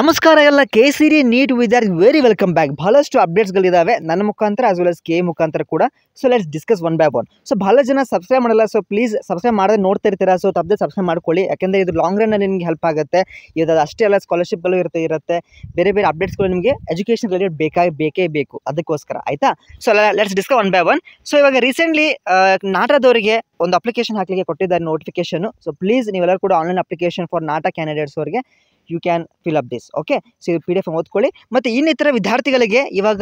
ನಮಸ್ಕಾರ ಎಲ್ಲ ಕೆ ಸಿರಿ ನೀಟ್ ವಿದ್ಯಾರ್ ವೆರಿ ವೆಲ್ಕಮ್ ಬ್ಯಾಕ್ ಬಹಳಷ್ಟು ಅಪ್ಡೇಟ್ಸ್ಗಳಿದ್ದಾವೆ ನನ್ನ ಮುಖಾಂತರ ಆಸ್ ವೆಲ್ ಎಸ್ ಕೆ ಮುಖಾಂತರ ಕೂಡ so let's discuss one by one so ಬಹಳ ಜನ ಸಬ್ಸ್ಕ್ರೈಬ್ ಮಾಡಲ್ಲ ಸೊ ಪ್ಲೀಸ್ ಸಬ್ಸ್ಕ್ರೈಬ್ ಮಾಡದೆ ನೋಡ್ತಾ ಇರ್ತೀರಾ ಸೊ ತಪ್ಪದೆ ಸಬ್ಸ್ಕ್ರೈಬ್ ಮಾಡ್ಕೊಳ್ಳಿ ಯಾಕೆಂದರೆ ಇದು ಲಾಂಗ್ ರನ್ನಲ್ಲಿ ನಿಮಗೆ ಹೆಲ್ಪ್ ಆಗುತ್ತೆ ಇದು ಅಷ್ಟೇ ಎಲ್ಲ ಸ್ಕಾಲರ್ಶಿಪ್ಗಳು ಇರುತ್ತೆ ಇರುತ್ತೆ ಬೇರೆ ಬೇರೆ ಅಪ್ಡೇಟ್ಸ್ಗಳು ನಿಮಗೆ ಎಜುಕೇಷನ್ ರಿಲೇಟೆಡ್ ಬೇಕಾಗಿ ಬೇಕೇ ಬೇಕು ಅದಕ್ಕೋಸ್ಕರ ಆಯಿತಾ so let's discuss one by one so ಇವಾಗ ರೀಸೆಂಟ್ಲಿ ನಾಟದವರಿಗೆ ಒಂದು ಅಪ್ಲಿಕೇಶನ್ ಹಾಕಲಿಕ್ಕೆ ಕೊಟ್ಟಿದ್ದಾರೆ ನೋಟಿಫಿಕೇಶನ್ ಸೊ ಪ್ಲೀಸ್ ನೀವೆಲ್ಲರೂ ಕೂಡ online application for NATA candidates ಅವರಿಗೆ you can fill up this okay so P D F ಓದ್ಕೊಳ್ಳಿ ಮತ್ತು ಇನ್ನಿತರ ವಿದ್ಯಾರ್ಥಿಗಳಿಗೆ ಇವಾಗ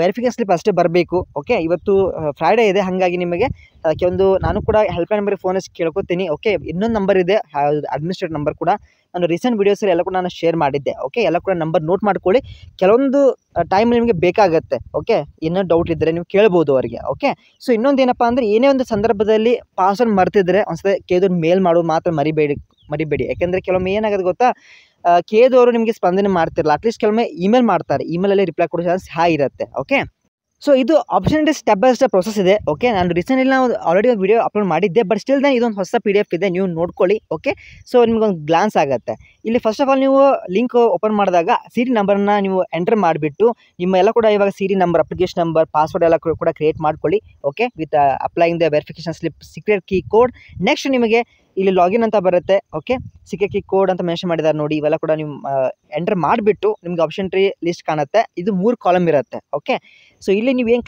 ವೆರಿಫಿಕೇಶನ್ ಸ್ಲಿಪ್ ಅಷ್ಟೇ ಬರಬೇಕು ಓಕೆ ಇವತ್ತು ಫ್ರೈಡೇ ಇದೆ ಹಾಗಾಗಿ ನಿಮಗೆ ಅದಕ್ಕೆ ಒಂದು ನಾನು ಕೂಡ ಹೆಲ್ಪ್ಲೈನ್ ನಂಬರ್ಗೆ ಫೋನ್ ಹಚ್ಚಿ ಕೇಳ್ಕೊತೀನಿ ಓಕೆ ಇನ್ನೊಂದು ನಂಬರ್ ಇದೆ ಅಡ್ಮಿನಿಸ್ಟ್ರೇಟ್ ನಂಬರ್ ಕೂಡ ನಾನು ರೀಸೆಂಟ್ ವೀಡಿಯೋಸಲ್ಲಿ ಎಲ್ಲ ಕೂಡ ನಾನು ಶೇರ್ ಮಾಡಿದ್ದೆ ಓಕೆ ಎಲ್ಲ ಕೂಡ ನಂಬರ್ ನೋಟ್ ಮಾಡ್ಕೊಳ್ಳಿ ಕೆಲವೊಂದು ಟೈಮ್ ನಿಮಗೆ ಬೇಕಾಗುತ್ತೆ ಓಕೆ ಇನ್ನೂ ಡೌಟ್ ಇದ್ದರೆ ನೀವು ಕೇಳ್ಬೋದು ಅವರಿಗೆ ಓಕೆ ಸೊ ಇನ್ನೊಂದು ಏನಪ್ಪ ಅಂದರೆ ಏನೇ ಒಂದು ಸಂದರ್ಭದಲ್ಲಿ ಪಾಸ್ವರ್ಡ್ ಮರ್ತಿದ್ರೆ ಸತಿ ಕೇಳಿದ್ರು ಮೇಲ್ ಮಾಡೋದು ಮಾತ್ರ ಮರಿಬೇಡಿ ಮರಿಬೇಡಿ ಯಾಕೆಂದರೆ ಕೆಲವೊಮ್ಮೆ ಏನಾಗುತ್ತೆ ಗೊತ್ತಾ ಅವರು ನಿಮಗೆ ಸ್ಪಂದನೆ ಮಾಡ್ತಿರಲ್ಲ ಅಟ್ಲೀಸ್ಟ್ ಕೆಲವೊಮ್ಮೆ ಇಮೇಲ್ ಮಾಡ್ತಾರೆ ಇಮೇಲಲ್ಲಿ ರಿಪ್ಲೈ ಕೊಡೋ ಚಾನ್ಸ್ ಹಾಯ್ ಇರುತ್ತೆ ಓಕೆ ಸೊ ಇದು option step by step process ಇದೆ ಓಕೆ ನಾನು ರೀಸೆಂಟ್ಲಿ ನಾವು ಆಲ್ರೆಡಿ ಒಂದು ವಿಡಿಯೋ ಅಪ್ಲೋಡ್ ಮಾಡಿದ್ದೆ ಬಟ್ ಸ್ಟಿಲ್ ದೆನ್ ಇದೊಂದು ಹೊಸ ಪಿ ಡಿ ಎಫ್ ಇದೆ ನೀವು ನೋಡ್ಕೊಳ್ಳಿ ಓಕೆ ಸೊ ನಿಮಗೊಂದು ಗ್ಲಾನ್ಸ್ ಆಗುತ್ತೆ ಇಲ್ಲಿ ಫಸ್ಟ್ ಆಫ್ ಆಲ್ ನೀವು ಲಿಂಕ್ ಓಪನ್ ಮಾಡಿದಾಗ ಸೀರಿ ನಂಬರ್ನ ನೀವು ಎಂಟರ್ ಮಾಡಿಬಿಟ್ಟು ನಿಮ್ಮ ಎಲ್ಲ ಕೂಡ ಇವಾಗ ಸೀರಿ ನಂಬರ್ ಅಪ್ಲಿಕೇಶನ್ ನಂಬರ್ ಪಾಸ್ವರ್ಡ್ ಎಲ್ಲ ಕೂಡ ಕ್ರಿಯೇಟ್ ಮಾಡ್ಕೊಳ್ಳಿ okay with applying the verification slip secret key code next ನಿಮಗೆ ಇಲ್ಲಿ ಲಾಗಿನ್ ಅಂತ ಬರುತ್ತೆ ಓಕೆ ಸಿಕ್ಕೆ ಕೀ ಕೋಡ್ ಅಂತ ಮೆನ್ಷನ್ ಮಾಡಿದ್ದಾರೆ ನೋಡಿ ಇವೆಲ್ಲ ಕೂಡ ನೀವು ಎಂಟರ್ uh, ಮಾಡಿಬಿಟ್ಟು ನಿಮ್ಗೆ ಆಪ್ಷನ್ ಟ್ರೀ ಲಿಸ್ಟ್ ಕಾಣುತ್ತೆ ಇದು ಮೂರು ಕಾಲಮ್ ಇರುತ್ತೆ ಓಕೆ ಸೊ ಇಲ್ಲಿ ನೀವು ಏನು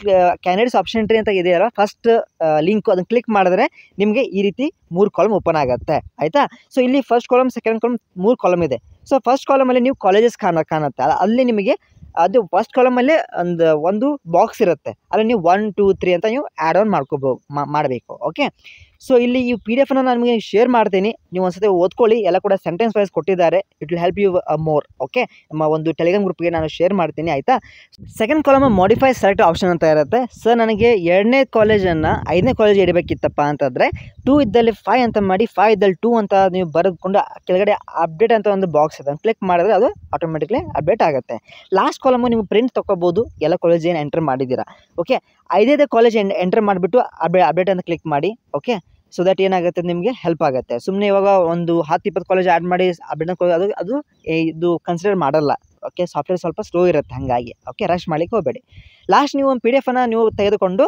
ಕ್ಯಾಂಡಿಡೇಟ್ಸ್ ಆಪ್ಷನ್ ಎಂಟ್ರಿ ಅಂತ ಇದೆಯಲ್ಲ ಫಸ್ಟ್ ಲಿಂಕ್ ಅದನ್ನು ಕ್ಲಿಕ್ ಮಾಡಿದ್ರೆ ನಿಮಗೆ ಈ ರೀತಿ ಮೂರು ಕಾಲಮ್ ಓಪನ್ ಆಗುತ್ತೆ ಆಯಿತಾ ಸೊ ಇಲ್ಲಿ ಫಸ್ಟ್ ಕಾಲಮ್ ಸೆಕೆಂಡ್ ಕಾಲಮ್ ಮೂರು ಕಾಲಮ್ ಇದೆ ಸೊ ಫಸ್ಟ್ ಕಾಲಮಲ್ಲಿ ನೀವು ಕಾಲೇಜಸ್ ಕಾಣ ಕಾಣುತ್ತೆ ಅಲ್ಲಿ ನಿಮಗೆ ಅದು ಫಸ್ಟ್ ಕಾಲಮಲ್ಲೇ ಒಂದು ಒಂದು ಬಾಕ್ಸ್ ಇರುತ್ತೆ ಅಲ್ಲಿ ನೀವು ಒನ್ ಟೂ ತ್ರೀ ಅಂತ ನೀವು ಆ್ಯಡ್ ಆನ್ ಮಾಡ್ಕೋಬೋದು ಮಾಡಬೇಕು ಓಕೆ ಸೊ ಇಲ್ಲಿ ಈ ಪಿ ಡಿ ಎಫ್ನ ನಾನು ನಿಮಗೆ ಶೇರ್ ಮಾಡ್ತೀನಿ ನೀವು ಒಂದ್ಸತಿ ಓದ್ಕೊಳ್ಳಿ ಎಲ್ಲ ಕೂಡ ಸೆಂಟೆನ್ಸ್ ವೈಸ್ ಕೊಟ್ಟಿದ್ದಾರೆ it will help you more okay ನಮ್ಮ ಒಂದು ಟೆಲಿಗ್ರಾಮ್ ಗ್ರೂಪ್ಗೆ ನಾನು ಶೇರ್ ಮಾಡ್ತೀನಿ ಆಯಿತಾ second column modify select option ಅಂತ ಇರುತ್ತೆ ಸರ್ ನನಗೆ ಎರಡನೇ ಕಾಲೇಜನ್ನು ಐದನೇ ಕಾಲೇಜ್ ಇಡಬೇಕಿತ್ತಪ್ಪ ಅಂತಂದರೆ ಟೂ ಇದ್ದಲ್ಲಿ ಫೈ ಅಂತ ಮಾಡಿ ಫೈವ್ ಇದ್ದಲ್ಲಿ ಟೂ ಅಂತ ನೀವು ಬರೆದುಕೊಂಡು ಕೆಳಗಡೆ ಅಪ್ಡೇಟ್ ಅಂತ ಒಂದು ಬಾಕ್ಸ್ ಇದೆ ಕ್ಲಿಕ್ ಮಾಡಿದ್ರೆ ಅದು ಆಟೋಮೆಟಿಕ್ಲಿ ಅಪ್ಡೇಟ್ ಆಗುತ್ತೆ ಲಾಸ್ಟ್ ಕಾಲಮು ನೀವು ಪ್ರಿಂಟ್ ತೊಗೋಬೋದು ಎಲ್ಲ ಕಾಲೇಜ್ ಏನು ಎಂಟರ್ ಮಾಡಿದ್ದೀರಾ ಓಕೆ ಐದೈದು ಕಾಲೇಜ್ ಎಂಟರ್ ಮಾಡಿಬಿಟ್ಟು ಅಪ್ಡೇ ಅಪ್ಡೇಟ್ ಅಂತ ಕ್ಲಿಕ್ ಮಾಡಿ ಓಕೆ ಸೊ ದಟ್ ಏನಾಗುತ್ತೆ ನಿಮಗೆ ಹೆಲ್ಪ್ ಆಗುತ್ತೆ ಸುಮ್ಮನೆ ಇವಾಗ ಒಂದು ಹತ್ತು ಇಪ್ಪತ್ತು ಕಾಲೇಜ್ ಆ್ಯಡ್ ಮಾಡಿ ಅದು ಅದು ಇದು ಕನ್ಸಿಡರ್ ಮಾಡಲ್ಲ ಓಕೆ ಸಾಫ್ಟ್ವೇರ್ ಸ್ವಲ್ಪ ಸ್ಲೋ ಇರುತ್ತೆ ಹಾಗಾಗಿ ಓಕೆ ರಶ್ ಮಾಡಲಿಕ್ಕೆ ಹೋಗಬೇಡಿ ಲಾಸ್ಟ್ ನೀವು ಒಂದು ಪಿ ಡಿ ಎಫನ್ನು ನೀವು ತೆಗೆದುಕೊಂಡು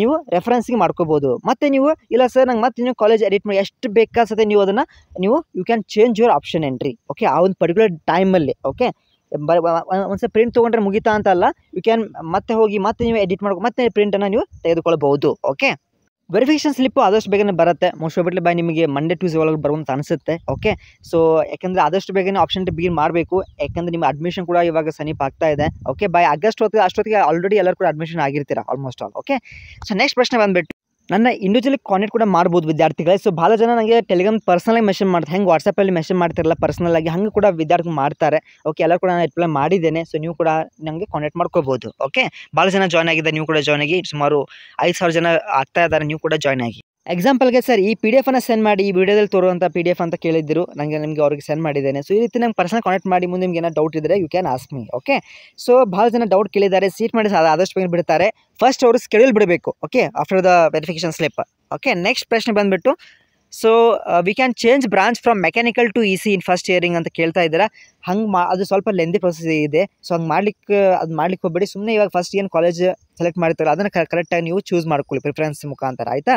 ನೀವು ರೆಫರೆನ್ಸ್ಗೆ ಮಾಡ್ಕೋಬೋದು ಮತ್ತು ನೀವು ಇಲ್ಲ ಸರ್ ನಂಗೆ ಮತ್ತೆ ನೀವು ಕಾಲೇಜ್ ಎಡಿಟ್ ಮಾಡಿ ಎಷ್ಟು ಬೇಕಾದ ನೀವು ಅದನ್ನು ನೀವು you can change your option entry okay ಆ ಒಂದು ಪರ್ಟಿಕ್ಯುಲರ್ ಟೈಮಲ್ಲಿ ಓಕೆ ಒಂದ್ಸಲ ಪ್ರಿಂಟ್ ತೊಗೊಂಡ್ರೆ ಮುಗಿತಾ ಅಂತ ಅಲ್ಲ ಯು ಕ್ಯಾನ್ ಮತ್ತೆ ಹೋಗಿ ಮತ್ತೆ ನೀವು ಎಡಿಟ್ ಮಾಡ್ಕೊ ಮತ್ತೆ ಪ್ರಿಂಟನ್ನು ನೀವು ತೆಗೆದುಕೊಳ್ಬೋದು ಓಕೆ ವೆರಿಫಿಕೇಶನ್ ಸ್ಲಿಪ್ಪು ಆದಷ್ಟು ಬೇಗನೆ ಬರುತ್ತೆ ಮೋಸ್ಟ್ ಆಫ್ಲಿ ಬೈ ನಿಮಗೆ ಮಂಡೇ ಟ್ಯೂಸ್ಡೇ ಒಳಗೆ ಬರುವಂತ ಅನಿಸುತ್ತೆ ಓಕೆ ಸೊ ಯಾಕಂದರೆ ಆದಷ್ಟು ಬೇಗನೆ ಆಪ್ಷನ್ ಬಿಗಿನ್ ಮಾಡಬೇಕು ಯಾಕಂದ್ರೆ ನಿಮ್ಮ ಅಡ್ಮಿಷನ್ ಕೂಡ ಇವಾಗ ಸನಿಪ್ ಆಗ್ತಾ ಇದೆ ಓಕೆ ಬೈ ಆಗಸ್ಟ್ ಹೊತ್ತಿಗೆ ಅಷ್ಟೊತ್ತಿಗೆ ಆಲ್ರೆಡಿ ಎಲ್ಲರೂ ಕೂಡ ಅಡ್ಮಿಷನ್ ಆಗಿರ್ತೀರಾ almost all okay so next ಪ್ರಶ್ನೆ ಬಂದುಬಿಟ್ಟು ನನ್ನ ಇಂಡಿವಿಜುವಲಿ ಕಾಂಟ್ಯಾಕ್ಟ್ ಕೂಡ ಮಾಡ್ಬೋದು ವಿದ್ಯಾರ್ಥಿಗಳೇ ಸೊ ಭಾಳ ಜನ ನನಗೆ ಟೆಲಿಗ್ರಾಮ್ ಪರ್ಸನಲಾಗಿ ಮೆಸೇಜ್ ಮಾಡ್ತಾರೆ ಹೆಂಗೆ ವಾಟ್ಸಪ್ಪಲ್ಲಿ ಮೆಸೇಜ್ ಮಾಡ್ತಿರಲ್ಲ ಆಗಿ ಹಂಗೆ ಕೂಡ ವಿದ್ಯಾರ್ಥಿ ಮಾಡ್ತಾರೆ ಓಕೆ ಎಲ್ಲ ಕೂಡ ನಾನು ರಿಪ್ಲೈ ಮಾಡಿದ್ದೇನೆ ಸೊ ನೀವು ಕೂಡ ನನಗೆ ಕಾಂಟ್ಯಾಕ್ಟ್ ಮಾಡ್ಕೋಬೋದು ಓಕೆ ಭಾಳ ಜನ ಜಾಯ್ನ್ ಆಗಿದೆ ನೀವು ಕೂಡ ಜಾಯ್ನ್ ಆಗಿ ಸುಮಾರು ಐದು ಸಾವಿರ ಜನ ಆಗ್ತಾ ಇದ್ದಾರೆ ನೀವು ಕೂಡ ಜಾಯ್ನ್ ಆಗಿ ಎಕ್ಸಾಂಪಲ್ಗೆ ಸರ್ ಈ ಪಿ ಡಿ ಎಫನ್ನು ಸೆಂಡ್ ಮಾಡಿ ಈ ವಿಡಿಯೋದಲ್ಲಿ ತೋರುವಂಥ ಪಿ ಡಿ ಎಫ್ ಅಂತ ಕೇಳಿದ್ದರು ನನಗೆ ನಿಮಗೆ ಅವ್ರಿಗೆ ಸೆಂಡ್ ಮಾಡಿದ್ದೇನೆ ಸೊ ಈ ರೀತಿ ನಂಗೆ ಪರ್ಸನಲ್ ಕಾಂಟ್ಯಾಕ್ಟ್ ಮಾಡಿ ಮುಂದೆ ನಿಮ್ಗೆ ಏನೋ ಡೌಟ್ ಇದ್ದರೆ you can ask me okay so ಭಾಳ ಜನ ಡೌಟ್ ಕೇಳಿದ್ದಾರೆ ಸೀಟ್ ಮಾಡಿ ಆದಷ್ಟು ಬೇಗ ಬಿಡ್ತಾರೆ ಫಸ್ಟ್ ಅವರು ಸ್ಕೆಡ್ಯೂಲ್ ಬಿಡಬೇಕು okay after the verification slip okay next ಪ್ರಶ್ನೆ ಬಂದುಬಿಟ್ಟು so we can change branch from mechanical to E C in first earring ಅಂತ ಕೇಳ್ತಾ ಇದ್ದೀರಾ ಹಂಗೆ ಮಾ ಅದು ಸ್ವಲ್ಪ ಲೆಂದಿ ಪ್ರೊಸೆಸ್ ಇದೆ ಸೊ ಹಂಗೆ ಮಾಡ್ಲಿಕ್ಕೆ ಅದು ಮಾಡ್ಲಿಕ್ಕೆ ಹೋಗಬೇಡಿ ಸುಮ್ಮನೆ ಇವಾಗ ಫಸ್ಟ್ ಏನು ಕಾಲೇಜ್ ಸೆಲೆಕ್ಟ್ ಮಾಡ್ತಾರೆ ಅದನ್ನು ಕರೆಕ್ಟಾಗಿ ನೀವು ಚೂಸ್ ಮಾಡ್ಕೊಳ್ಳಿ ಪ್ರಿಫರೆನ್ಸ್ ಮುಖಾಂತರ ಆಯಿತಾ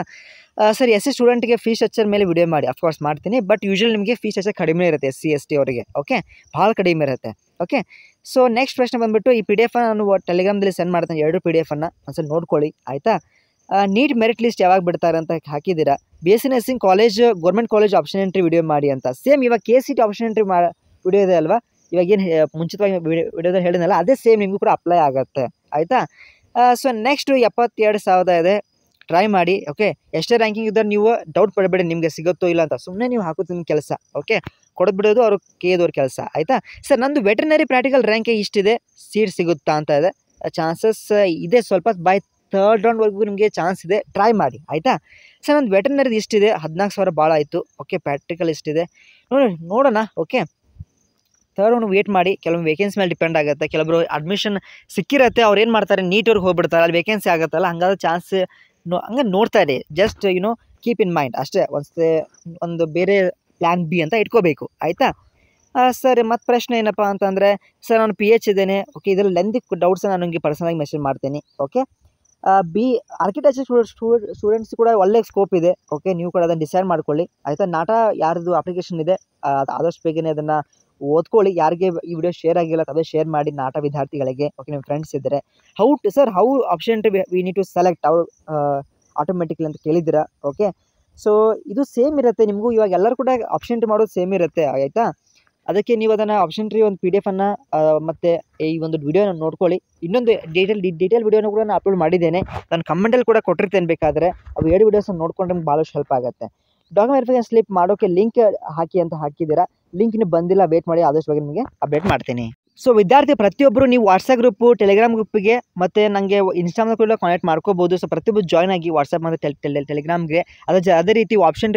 ಸರ್ ಎಸ್ ಸಿ ಸ್ಟೂಡೆಂಟ್ಗೆ ಫೀ ಸ್ಟ್ರಕ್ಚರ್ ಮೇಲೆ ವಿಡಿಯೋ ಮಾಡಿ ಅಫ್ಕೋರ್ಸ್ ಮಾಡ್ತೀನಿ ಬಟ್ ಯೂಶಲಿ ನಿಮಗೆ ಫೀ ಸ್ಟ್ರಕ್ಚರ್ ಕಡಿಮೆ ಇರುತ್ತೆ ಎಸ್ ಸಿ ಎಸ್ ಟಿ ಅವರಿಗೆ ಓಕೆ ಭಾಳ ಕಡಿಮೆ ಇರುತ್ತೆ ಓಕೆ ಸೊ ನೆಕ್ಸ್ಟ್ ಪ್ರಶ್ನೆ ಬಂದುಬಿಟ್ಟು ಈ ಪಿ ಡಿ ಎಫ್ ನಾನು ಟೆಲಿಗ್ರಾಮ್ದಲ್ಲಿ ಸೆಂಡ್ ಮಾಡ್ತೀನಿ ಎರಡು ಪಿ ಡಿ ಎಫನ್ನು ಸಲ ನೋಡ್ಕೊಳ್ಳಿ ಆಯಿತಾ ನೀಟ್ ಮೆರಿಟ್ ಲಿಸ್ಟ್ ಯಾವಾಗ ಬಿಡ್ತಾರೆ ಅಂತ ಹಾಕಿದ್ದೀರಾ B S C nursing college government college option entry video ಮಾಡಿ ಅಂತ ಸೇಮ್ ಇವಾಗ K C T option entry ಮಾ ವಿಡಿಯೋ ಇದೆ ಅಲ್ವಾ ಇವಾಗ ಏನು ಮುಂಚಿತವಾಗಿ ವಿಡಿಯೋದಲ್ಲಿ ಹೇಳಿದ್ನಲ್ಲ ಅದೇ ಸೇಮ್ ನಿಮಗೂ ಕೂಡ ಅಪ್ಲೈ ಆಗುತ್ತೆ ಆಯಿತಾ ಸೊ ನೆಕ್ಸ್ಟು ಎಪ್ಪತ್ತೆರಡು ಸಾವಿರದ ಇದೆ ಟ್ರೈ ಮಾಡಿ ಓಕೆ ಎಷ್ಟೇ ರ್ಯಾಂಕಿಂಗ್ ಇದ್ದಾರೆ ನೀವು ಡೌಟ್ ಪಡಬೇಡಿ ನಿಮಗೆ ಸಿಗುತ್ತೋ ಇಲ್ಲ ಅಂತ ಸುಮ್ಮನೆ ನೀವು ಹಾಕೋದು ನಿಮ್ಮ ಕೆಲಸ ಓಕೆ ಕೊಡೋದು ಬಿಡೋದು ಅವ್ರು ಕೇದೋರ ಕೆಲಸ ಆಯಿತಾ ಸರ್ ನಂದು ವೆಟರ್ನರಿ ಪ್ರಾಕ್ಟಿಕಲ್ ರ್ಯಾಂಕಿಂಗ್ ಇಷ್ಟಿದೆ ಸೀಟ್ ಸಿಗುತ್ತಾ ಅಂತ ಇದೆ ಚಾನ್ಸಸ್ ಇದೆ ಸ್ವಲ್ಪ ಬೈ ಥರ್ಡ್ ರೌಂಡ್ವರೆಗೂ ನಿಮಗೆ ಚಾನ್ಸ್ ಇದೆ ಟ್ರೈ ಮಾಡಿ ಆಯಿತಾ ಸರ್ ನಂದು ವೆಟರ್ನರಿ ಇಷ್ಟಿದೆ ಹದಿನಾಲ್ಕು ಸಾವಿರ ಭಾಳ ಆಯಿತು ಓಕೆ ಪ್ರಾಕ್ಟಿಕಲ್ ಇಷ್ಟಿದೆ ನೋಡಿ ನೋಡೋಣ ಓಕೆ ಥರ್ಡ್ ರೌಂಡ್ ವೇಟ್ ಮಾಡಿ ಕೆಲವೊಂದು ವೇಕೆನ್ಸಿ ಮೇಲೆ ಡಿಪೆಂಡ್ ಆಗುತ್ತೆ ಕೆಲವರು ಅಡ್ಮಿಷನ್ ಸಿಕ್ಕಿರತ್ತೆ ಅವ್ರು ಏನು ಮಾಡ್ತಾರೆ ನೀಟ್ ಅವ್ರಿಗೆ ಹೋಗ್ಬಿಡ್ತಾರೆ ಅಲ್ಲಿ ವೇಕೆನ್ಸಿ ಆಗುತ್ತಲ್ಲ ಹಂಗಾದ್ರೆ ಚಾನ್ಸ್ ನೋ ಹಂಗೆ ನೋಡ್ತಾ ಇರಿ just you know keep in mind ಅಷ್ಟೇ ಒಂದು ಒಂದು ಬೇರೆ ಪ್ಲ್ಯಾನ್ ಬಿ ಅಂತ ಇಟ್ಕೋಬೇಕು ಆಯಿತಾ ಸರ್ ಮತ್ತು ಪ್ರಶ್ನೆ ಏನಪ್ಪ ಅಂತಂದರೆ ಸರ್ ನಾನು ಪಿ ಎಚ್ ಇದ್ದೇನೆ ಓಕೆ ಇದರಲ್ಲಿ ಲೆಂದಿ ಡೌಟ್ಸ್ ನಾನು ನಿಮಗೆ ಪರ್ಸನಾಗಿ ಮೆಸೇಜ್ ಮಾಡ್ತೀನಿ ಓಕೆ ಬಿ ಆರ್ಕಿಟೆಕ್ಚರ್ ಸ್ಟೂಡೆಂಟ್ಸ್ ಕೂಡ ಒಳ್ಳೆ ಸ್ಕೋಪ್ ಇದೆ ಓಕೆ ನೀವು ಕೂಡ ಅದನ್ನು ಡಿಸೈಡ್ ಮಾಡ್ಕೊಳ್ಳಿ ಆಯಿತಾ ನಾಟ ಯಾರ್ದು ಅಪ್ಲಿಕೇಶನ್ ಇದೆ ಆದಷ್ಟು ಬೇಗನೆ ಅದನ್ನು ಓದ್ಕೊಳ್ಳಿ ಯಾರಿಗೆ ಈ ವಿಡಿಯೋ ಶೇರ್ ಆಗಿಲ್ಲ ಅದೇ ಶೇರ್ ಮಾಡಿ ನಾಟ ವಿದ್ಯಾರ್ಥಿಗಳಿಗೆ ಓಕೆ ನಿಮ್ಮ ಫ್ರೆಂಡ್ಸ್ ಇದ್ದರೆ how sir how option we need to select ಅವ್ರು ಆಟೋಮೆಟಿಕ್ಲಿ ಅಂತ ಕೇಳಿದ್ದೀರಾ ಓಕೆ ಸೊ ಇದು ಸೇಮ್ ಇರುತ್ತೆ ನಿಮಗೂ ಇವಾಗ ಎಲ್ಲರೂ ಕೂಡ ಆಪ್ಷನ್ ಮಾಡೋದು ಸೇಮ್ ಇರುತ್ತೆ ಆಯಿತಾ ಅದಕ್ಕೆ ನೀವು ಅದನ್ನು ಆಪ್ಷನ್ ರೀ ಒಂದು ಪಿ ಡಿ ಎಫನ್ನು ಮತ್ತು ಈ ಒಂದು ವಿಡಿಯೋನ ನೋಡ್ಕೊಳ್ಳಿ ಇನ್ನೊಂದು ಡೀಟೇಲ್ ಡೀಟೇಲ್ ವಿಡಿಯೋನ ಕೂಡ ನಾನು ಅಪ್ಲೋಡ್ ಮಾಡಿದ್ದೇನೆ ನಾನು ಕಮೆಂಟಲ್ಲಿ ಕೂಡ ಕೊಟ್ಟಿರ್ತೇನೆ ಬೇಕಾದರೆ ಅವು ಎರಡು ವೀಡಿಯೋಸನ್ನು ನೋಡ್ಕೊಂಡು ನಮ್ಗೆ ಭಾಳಷ್ಟು ಹೆಲ್ಪ್ ಆಗುತ್ತೆ ಡಾಕ್ಯುಮೆಂಟ್ ಸ್ಲಿಪ್ ಮಾಡೋಕ್ಕೆ ಲಿಂಕ್ ಹಾಕಿ ಅಂತ ಹಾಕಿದ್ದೀರಾ ಲಿಂಕ್ ಬಂದಿಲ್ಲ ವೇಟ್ ಮಾಡಿ ಆದಷ್ಟು ಬಗ್ಗೆ ನಿಮಗೆ ಅಪ್ಡೇಟ್ ಮಾಡ್ತೀನಿ ಸೊ ವಿದ್ಯಾರ್ಥಿ ಪ್ರತಿಯೊಬ್ಬರು ನೀವು ವಾಟ್ಸಪ್ ಗ್ರೂಪ್ ಟೆಲಿಗ್ರಾಮ್ ಗ್ರೂಪ್ಗೆ ಮತ್ತು ನನಗೆ ಇನ್ಸ್ಟಾಗ್ರಾಮ್ ಕೂಡ ಕಾನೆಕ್ಟ್ ಮಾಡ್ಕೋಬೋದು ಸೊ ಪ್ರತಿಯೊಬ್ಬರು ಜಾಯ್ನ್ ಆಗಿ ವಾಟ್ಸಪ್ ಮತ್ತು ಟೆಲ್ ಟೆಲಿಗ್ರಾಮ್ಗೆ ಅದೇ ಜ ಅದೇ ರೀತಿ ಆಪ್ಷನ್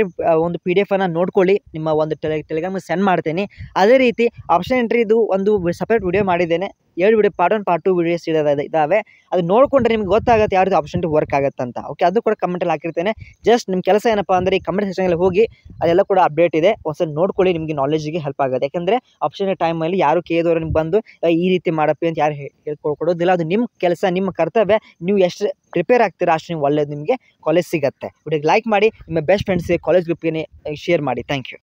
ಒಂದು ಪಿ ಡಿ ಎಫನ್ನು ನೋಡ್ಕೊಳ್ಳಿ ನಿಮ್ಮ ಒಂದು ಟೆಲಿ ಟೆಲಿಗ್ರಾಮ್ಗೆ ಸೆಂಡ್ ಮಾಡ್ತೀನಿ ಅದೇ ರೀತಿ ಆಪ್ಷನ್ ಎಂಟ್ರಿದು ಒಂದು ಸಪ್ರೇಟ್ ವಿಡಿಯೋ ಮಾಡಿದ್ದೇನೆ ಎರಡು video part one part two videos ಇದಾವೆ ಅದು ನೋಡಿಕೊಂಡ್ರೆ ನಿಮ್ಗೆ ಗೊತ್ತಾಗುತ್ತೆ ಯಾವ ರೀತಿ ಆಪ್ಷನ್ ವರ್ಕ್ ಆಗುತ್ತೆ ಅಂತ ಓಕೆ ಅದು ಕೂಡ ಕಮೆಂಟಲ್ಲಿ ಹಾಕಿರ್ತೇನೆ ಜಸ್ಟ್ ನಿಮ್ಮ ಕೆಲಸ ಏನಪ್ಪ ಅಂದರೆ ಈ ಕಮೆಂಟ್ ಅಲ್ಲಿ ಹೋಗಿ ಅದೆಲ್ಲ ಕೂಡ ಅಪ್ಡೇಟ್ ಇದೆ ಒಂದ್ಸಲ ನೋಡ್ಕೊಳ್ಳಿ ನಿಮಗೆ ನಾಲೆಜ್ಗೆ ಹೆಲ್ಪ್ ಆಗುತ್ತೆ ಯಾಕಂದರೆ ಆಪ್ಷನ್ ಟೈಮಲ್ಲಿ ಯಾರು ಕೇಳಿದವರು ನಿಮ್ಗೆ ಬಂದು ಈ ರೀತಿ ಮಾಡಪ್ಪಿ ಅಂತ ಯಾರು ಹೇಳ್ಕೊಡ್ಕೊಡೋದಿಲ್ಲ ಅದು ನಿಮ್ಮ ಕೆಲಸ ನಿಮ್ಮ ಕರ್ತವ್ಯ ನೀವು ಎಷ್ಟು ಪ್ರಿಪೇರ್ ಆಗ್ತೀರಾ ಅಷ್ಟು ನೀವು ಒಳ್ಳೇದು ನಿಮಗೆ ಕಾಲೇಜ್ ಸಿಗುತ್ತೆ ವಿಡಿಯೋಗೆ ಲೈಕ್ ಮಾಡಿ ನಿಮ್ಮ ಬೆಸ್ಟ್ ಫ್ರೆಂಡ್ಸ್ ಕಾಲೇಜ್ ಗ್ರೂಪ್ಗೆ ಶೇರ್ ಮಾಡಿ ಥ್ಯಾಂಕ್ ಯು